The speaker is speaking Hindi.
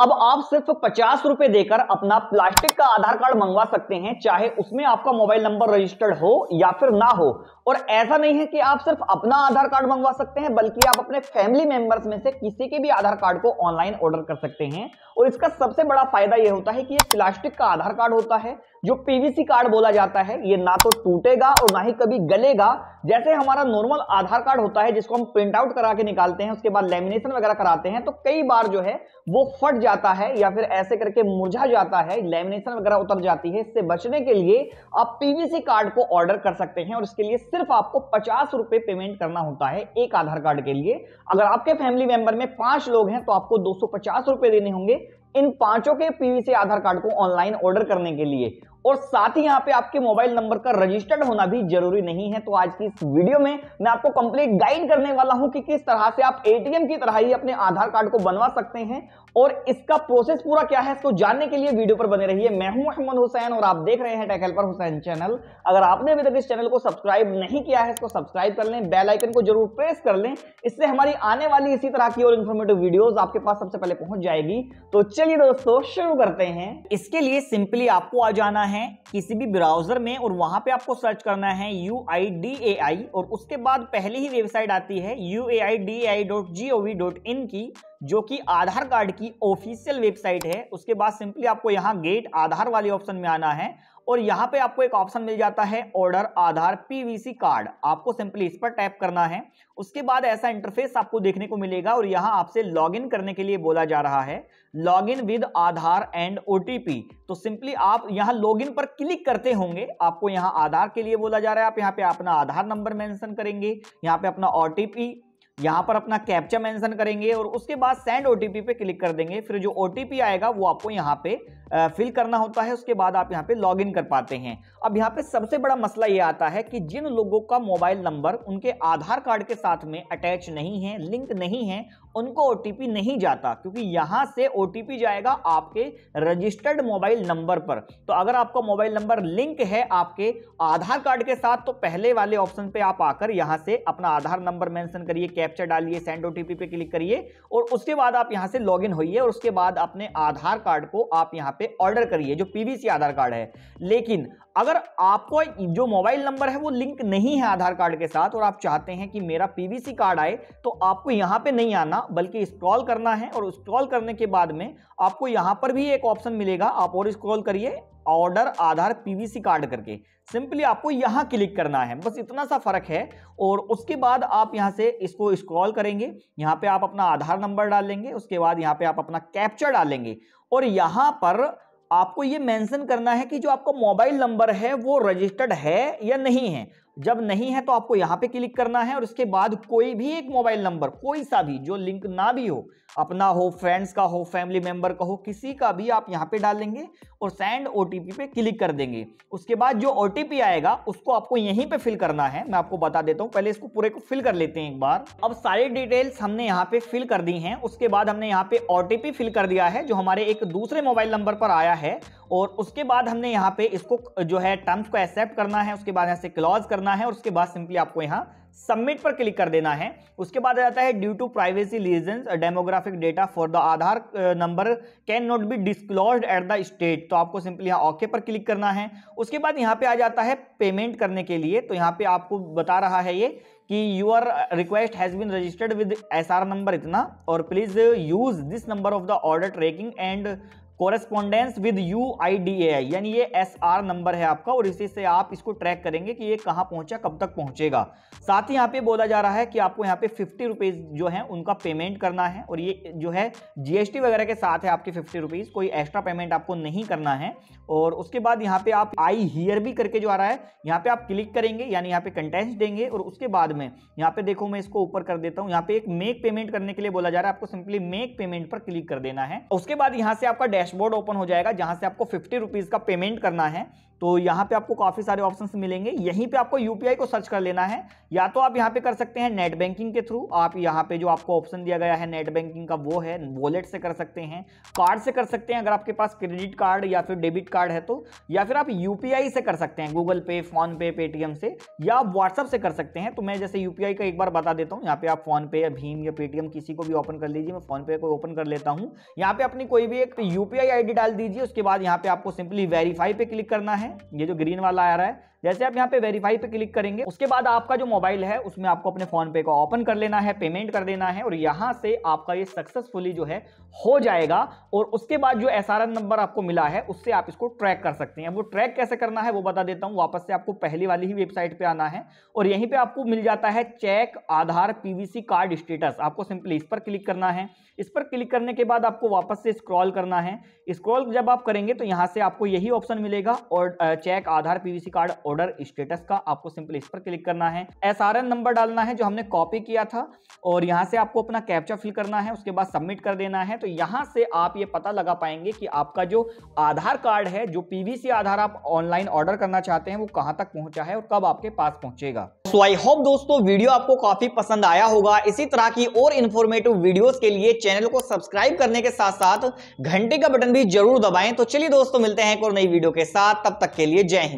अब आप सिर्फ पचास रुपए देकर अपना प्लास्टिक का आधार कार्ड मंगवा सकते हैं चाहे उसमें आपका मोबाइल नंबर रजिस्टर्ड हो या फिर ना हो और ऐसा नहीं है कि आप सिर्फ अपना आधार कार्ड मंगवा सकते हैं बल्कि आप अपने फैमिली मेंबर्स में से किसी के भी आधार कार्ड को ऑनलाइन ऑर्डर कर सकते हैं और इसका सबसे बड़ा फायदा यह होता है कि प्लास्टिक का आधार कार्ड होता है जो पीवीसी कार्ड बोला जाता है ये ना तो टूटेगा और ना ही कभी गलेगा जैसे हमारा नॉर्मल आधार कार्ड होता है जिसको हम प्रिंट आउट करा के निकालते हैं उसके बाद लेमिनेशन वगैरह कराते हैं तो कई बार जो है वो फट जाता है या फिर ऐसे करके मुरझा जाता है लेमिनेशन वगैरह उतर जाती है इससे बचने के लिए आप पीवीसी कार्ड को ऑर्डर कर सकते हैं और इसके लिए सिर्फ आपको पचास रुपए पेमेंट करना होता है एक आधार कार्ड के लिए अगर आपके फैमिली मेंबर में पांच लोग हैं तो आपको दो सौ देने होंगे इन पांचों के पीवीसी आधार कार्ड को ऑनलाइन ऑर्डर करने के लिए और साथ ही यहाँ पे आपके मोबाइल नंबर का रजिस्टर्ड होना भी जरूरी नहीं है तो आज की इस वीडियो में मैं आपको कंप्लीट गाइड करने वाला हूं कि किस तरह से आप एटीएम की तरह ही अपने आधार कार्ड को बनवा सकते हैं और इसका प्रोसेस पूरा क्या है इसको जानने के लिए वीडियो पर बने रहिए मैं हूं अहमद हुसैन और आप देख रहे हैं टेक पर हुसैन चैनल अगर आपने अभी तक इस चैनल को सब्सक्राइब नहीं किया है इसको सब्सक्राइब कर लें बेल आइकन को जरूर प्रेस कर लें इससे हमारी आने वाली इसी तरह की और इन्फॉर्मेटिव वीडियोस आपके पास सबसे पहले पहुंच जाएगी तो चलिए दोस्तों शुरू करते हैं इसके लिए सिंपली आपको आ जाना है है किसी भी ब्राउजर में और वहां पे आपको सर्च करना है यू आई डी ए आई और उसके बाद पहली ही वेबसाइट आती है U A I D I dot G O V dot in की जो कि आधार कार्ड की ऑफिशियल वेबसाइट है उसके बाद सिंपली आपको यहाँ गेट आधार वाले ऑप्शन में आना है और यहाँ पे आपको एक ऑप्शन मिल जाता है ऑर्डर आधार पीवीसी कार्ड आपको सिंपली इस पर टैप करना है उसके बाद ऐसा इंटरफेस आपको देखने को मिलेगा और यहाँ आपसे लॉगिन करने के लिए बोला जा रहा है login with Aadhaar and OTP तो सिंपली आप यहाँ लॉगिन पर क्लिक करते होंगे आपको यहाँ आधार के लिए बोला जा रहा है आप यहाँ पे अपना आधार नंबर मैंशन करेंगे यहाँ पे अपना ओ यहां पर अपना कैप्चा मेंशन करेंगे और उसके बाद सेंड ओटीपी पे क्लिक कर देंगे फिर जो ओटीपी आएगा वो आपको यहाँ पे फिल करना होता है उसके बाद आप यहाँ पे लॉग इन कर पाते हैं अब यहाँ पे सबसे बड़ा मसला ये आता है कि जिन लोगों का मोबाइल नंबर उनके आधार कार्ड के साथ में अटैच नहीं है लिंक नहीं है उनको ओ नहीं जाता क्योंकि यहाँ से ओ जाएगा आपके रजिस्टर्ड मोबाइल नंबर पर तो अगर आपका मोबाइल नंबर लिंक है आपके आधार कार्ड के साथ तो पहले वाले ऑप्शन पर आप आकर यहाँ से अपना आधार नंबर मैंसन करिए कैप्चर डालिए सेंड ओ पे क्लिक करिए और उसके बाद आप यहाँ से लॉग इन और उसके बाद अपने आधार कार्ड को आप यहाँ पे ऑर्डर करिए जो पीवीसी आधार कार्ड है लेकिन अगर आपको जो मोबाइल नंबर है वो लिंक नहीं है आधार कार्ड के साथ और आप चाहते हैं कि मेरा पीवीसी कार्ड आए तो आपको यहाँ पे नहीं आना बल्कि स्क्रॉल करना है और स्क्रॉल करने के बाद में आपको यहाँ पर भी एक ऑप्शन मिलेगा आप और स्क्रॉल करिए ऑर्डर आधार पीवीसी कार्ड करके सिंपली आपको यहाँ क्लिक करना है बस इतना सा फर्क है और उसके बाद आप यहाँ से इसको स्क्रॉल करेंगे यहाँ पे आप अपना आधार नंबर डालेंगे उसके बाद यहाँ पे आप अपना कैप्चर डालेंगे और यहाँ पर आपको ये मेंशन करना है कि जो आपका मोबाइल नंबर है वो रजिस्टर्ड है या नहीं है जब नहीं है तो आपको यहाँ पे क्लिक करना है और उसके बाद कोई भी एक मोबाइल नंबर कोई सा भी जो लिंक ना भी हो अपना हो फ्रेंड्स का हो फैमिली मेंबर का हो किसी का भी आप यहां पे डाल देंगे और सेंड ओ पे क्लिक कर देंगे उसके बाद जो ओ आएगा उसको आपको यहीं पे फिल करना है मैं आपको बता देता हूं पहले इसको पूरे को फिल कर लेते हैं एक बार अब सारी डिटेल्स हमने यहाँ पे फिल कर दी है उसके बाद हमने यहाँ पे ओ फिल कर दिया है जो हमारे एक दूसरे मोबाइल नंबर पर आया है और उसके बाद हमने यहाँ पे इसको जो है टर्म्स को एक्सेप्ट करना है उसके बाद यहाँ से क्लॉज करना करना है और उसके बाद सिंपली आपको यहाँ सबमिट पर क्लिक कर देना है उसके बाद आ जाता है due to privacy reason demographic data for the Aadhaar number can not be disclose at the state तो आपको सिंपली यहाँ ओके पर क्लिक करना है उसके बाद यहाँ पे आ जाता है पेमेंट करने के लिए तो यहाँ पे आपको बता रहा है ये कि your request has been registered with S R number इतना और please use this number of the order tracking and correspondence with U I D A I यानी ये एस आर नंबर है आपका और इसी से आप इसको ट्रैक करेंगे कि ये कहाँ पहुँचा कब तक पहुँचेगा साथ ही यहाँ पे बोला जा रहा है कि आपको यहाँ पे फिफ्टी रुपीज़ जो है उनका पेमेंट करना है और ये जो है जीएसटी वगैरह के साथ है आपके फिफ्टी रुपीज़ कोई एक्स्ट्रा पेमेंट आपको नहीं करना है और उसके बाद यहाँ पे आप आई हियर भी करके जो आ रहा है यहाँ पे आप क्लिक करेंगे यानी यहाँ पे कंटेंट देंगे और उसके बाद में यहाँ पे देखो मैं इसको ऊपर कर देता हूँ यहाँ पे एक मेक पेमेंट करने के लिए बोला जा रहा है आपको सिंपली मेक पेमेंट पर क्लिक कर देना है उसके बाद यहाँ से आपका डैश डैशबोर्ड ओपन हो जाएगा जहां से आपको फिफ्टी रुपीज़ का पेमेंट करना है तो यहाँ पे आपको काफ़ी सारे ऑप्शंस मिलेंगे यहीं पे आपको यूपीआई को सर्च कर लेना है या तो आप यहाँ पे कर सकते हैं नेट बैंकिंग के थ्रू आप यहाँ पे जो आपको ऑप्शन दिया गया है नेट बैंकिंग का वो है वॉलेट से कर सकते हैं कार्ड से कर सकते हैं अगर आपके पास क्रेडिट कार्ड या फिर डेबिट कार्ड है तो या फिर आप यू से कर सकते हैं गूगल पे फ़ोनपे पेटीएम से या आप व्हाट्सअप से कर सकते हैं तो मैं जैसे यू का एक बार बता देता हूँ यहाँ पर आप फ़ोनपे या भीम या पेटीएम किसी को भी ओपन कर लीजिए मैं फ़ोनपे को ओपन कर लेता हूँ यहाँ पर अपनी कोई भी एक यू पी डाल दीजिए उसके बाद यहाँ पर आपको सिंपली वेरीफाई पर क्लिक करना है है ये जो ग्रीन वाला आ रहा है जैसे आप यहाँ पे वेरीफाई पे क्लिक करेंगे उसके बाद आपका जो मोबाइल है उसमें आपको अपने फोन पे को ओपन कर लेना है पेमेंट कर देना है और यहाँ से आपका ये सक्सेसफुली जो है हो जाएगा और उसके बाद जो एस नंबर आपको मिला है उससे आप इसको ट्रैक कर सकते हैं वो ट्रैक कैसे करना है वो बता देता हूँ वापस से आपको पहली वाली ही वेबसाइट पर आना है और यहीं पर आपको मिल जाता है check Aadhaar C card status आपको सिंपली इस पर क्लिक करना है इस पर क्लिक करने के बाद आपको वापस से स्क्रॉल करना है स्क्रॉल जब आप करेंगे तो यहाँ से आपको यही ऑप्शन मिलेगा और check Aadhaar C card order status का आपको सिंपल इस पर क्लिक करना है एस नंबर डालना है जो हमने कॉपी किया था और यहाँ से आपको अपना कैप्चा फिल करना है उसके बाद सबमिट कर देना है तो यहाँ से आप ये पता लगा पाएंगे कि आपका जो आधार कार्ड है जो पीवीसी आधार आप ऑनलाइन ऑर्डर करना चाहते हैं वो कहाँ तक पहुंचा है और कब आपके पास पहुंचेगा सो आई होप दोस्तों वीडियो आपको काफी पसंद आया होगा इसी तरह की और इन्फॉर्मेटिव वीडियोस के लिए चैनल को सब्सक्राइब करने के साथ साथ घंटे का बटन भी जरूर दबाएं तो चलिए दोस्तों मिलते हैं एक और नई वीडियो के साथ तब तक के लिए जय हिंद